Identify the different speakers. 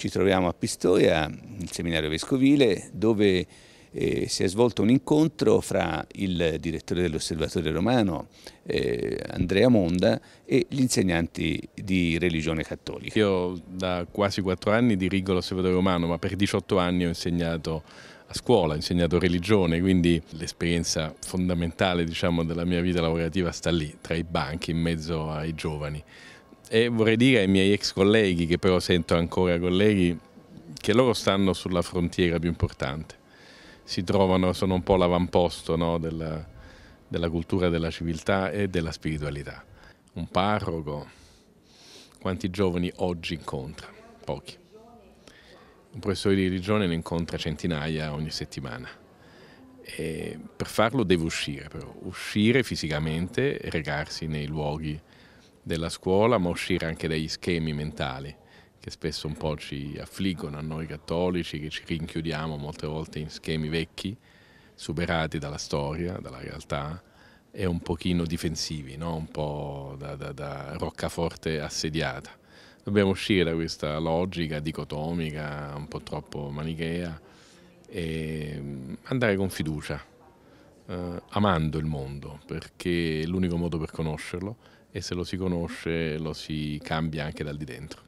Speaker 1: Ci troviamo a Pistoia, nel seminario vescovile, dove eh, si è svolto un incontro fra il direttore dell'Osservatorio Romano, eh, Andrea Monda, e gli insegnanti di religione cattolica. Io da quasi quattro anni
Speaker 2: dirigo l'Osservatorio Romano, ma per 18 anni ho insegnato a scuola, ho insegnato religione, quindi l'esperienza fondamentale diciamo, della mia vita lavorativa sta lì, tra i banchi, in mezzo ai giovani e vorrei dire ai miei ex colleghi, che però sento ancora colleghi, che loro stanno sulla frontiera più importante, si trovano, sono un po' l'avamposto no, della, della cultura, della civiltà e della spiritualità. Un parroco, quanti giovani oggi incontra? Pochi. Un professore di religione ne incontra centinaia ogni settimana. E per farlo deve uscire però, uscire fisicamente e recarsi nei luoghi della scuola, ma uscire anche dagli schemi mentali che spesso un po' ci affliggono a noi cattolici, che ci rinchiudiamo molte volte in schemi vecchi, superati dalla storia, dalla realtà, e un pochino difensivi, no? un po' da, da, da roccaforte assediata. Dobbiamo uscire da questa logica dicotomica, un po' troppo manichea, e andare con fiducia eh, amando il mondo, perché è l'unico modo per conoscerlo e se lo si conosce lo si cambia anche dal di dentro.